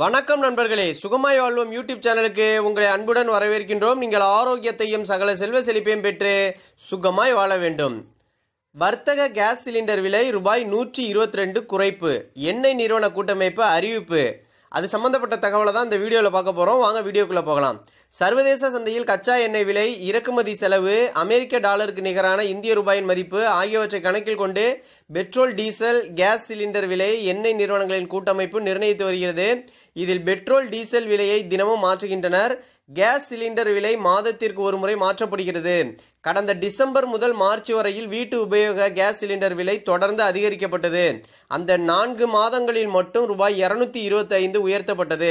வணக்கம் நண்பர்களே சுகமாய் வாழ்வோம் யூடியூப் சேனலுக்கு உங்களை அன்புடன் வரவேற்கின்றோம் நீங்கள் ஆரோக்கியத்தையும் சகல செல்வ செழிப்பையும் பெற்று சுகமாய் வாழ வேண்டும் வர்த்தக கேஸ் சிலிண்டர் விலை ரூபாய் நூற்றி இருபத்தி ரெண்டு குறைப்பு எண்ணெய் நிறுவன கூட்டமைப்பு அறிவிப்பு அது சம்மந்தப்பட்ட தகவலை தான் இந்த வீடியோவில் பார்க்க போகிறோம் வாங்க வீடியோக்குள்ளே போகலாம் சர்வதேச சந்தையில் கச்சா எண்ணெய் விலை இறக்குமதி செலவு அமெரிக்க டாலருக்கு நிகரான இந்திய ரூபாயின் மதிப்பு ஆகியவற்றை கணக்கில் கொண்டு பெட்ரோல் டீசல் கேஸ் சிலிண்டர் விலை எண்ணெய் நிறுவனங்களின் கூட்டமைப்பு நிர்ணயித்து வருகிறது இதில் பெட்ரோல் டீசல் விலையை தினமும் மாற்றுகின்றனர் கேஸ் சிலிண்டர் விலை மாதத்திற்கு ஒரு முறை மாற்றப்படுகிறது கடந்த டிசம்பர் முதல் மார்ச் வரையில் வீட்டு உபயோக கேஸ் சிலிண்டர் விலை தொடர்ந்து அதிகரிக்கப்பட்டது அந்த நான்கு மாதங்களில் மட்டும் ரூபாய் இருநூத்தி ஐந்து உயர்த்தப்பட்டது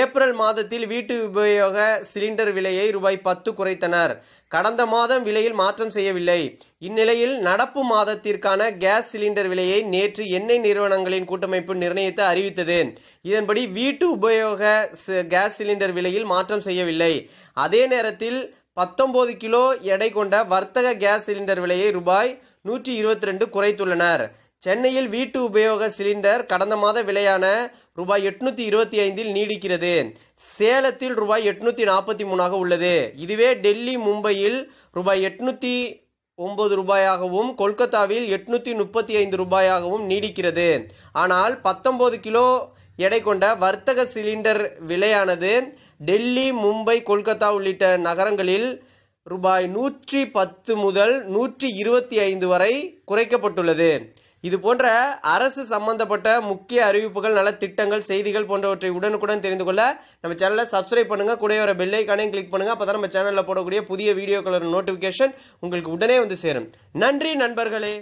ஏப்ரல் மாதத்தில் வீட்டு உபயோக சிலிண்டர் விலையை ரூபாய் பத்து குறைத்தனர் கடந்த மாதம் விலையில் மாற்றம் செய்யவில்லை இந்நிலையில் நடப்பு மாதத்திற்கான கேஸ் சிலிண்டர் விலையை நேற்று எண்ணெய் நிறுவனங்களின் கூட்டமைப்பு நிர்ணயித்து அறிவித்தது இதன்படி வீட்டு உபயோக கேஸ் சிலிண்டர் விலையில் மாற்றம் செய்ய முடியவில்லை அதே நேரத்தில் பத்தொன்பது கிலோ எடை கொண்ட வர்த்தக கேஸ் சிலிண்டர் விலையை ரூபாய் நூற்றி இருபத்தி ரெண்டு குறைத்துள்ளனர் சென்னையில் வீட்டு உபயோக சிலிண்டர் கடந்த மாத விலையான ரூபாய் எட்நூத்தி இருபத்தி ஐந்தில் நீடிக்கிறது சேலத்தில் ரூபாய் எட்நூத்தி நாற்பத்தி மூணாக உள்ளது இதுவே டெல்லி மும்பையில் ரூபாய் எட்நூத்தி ஒன்பது ரூபாயாகவும் கொல்கத்தாவில் எட்நூத்தி முப்பத்தி ஐந்து ரூபாயாகவும் நீடிக்கிறது ஆனால் பத்தொன்பது கிலோ எடை கொண்ட வர்த்தக சிலிண்டர் விலையானது டெல்லி மும்பை கொல்கத்தா உள்ளிட்ட நகரங்களில் ரூபாய் நூற்றி பத்து முதல் நூற்றி இருபத்தி ஐந்து வரை குறைக்கப்பட்டுள்ளது இது போன்ற அரசு சம்பந்தப்பட்ட முக்கிய அறிவிப்புகள் நல்ல திட்டங்கள் செய்திகள் போன்றவற்றை உடனுக்குடன் தெரிந்து கொள்ள நம்ம சேனலை சப்ஸ்கிரைப் பண்ணுங்க கூட வர பெல்லைக்கானையும் கிளிக் பண்ணுங்க அப்போ நம்ம சேனலில் போடக்கூடிய புதிய வீடியோக்களோட நோட்டிஃபிகேஷன் உங்களுக்கு உடனே வந்து சேரும் நன்றி நண்பர்களே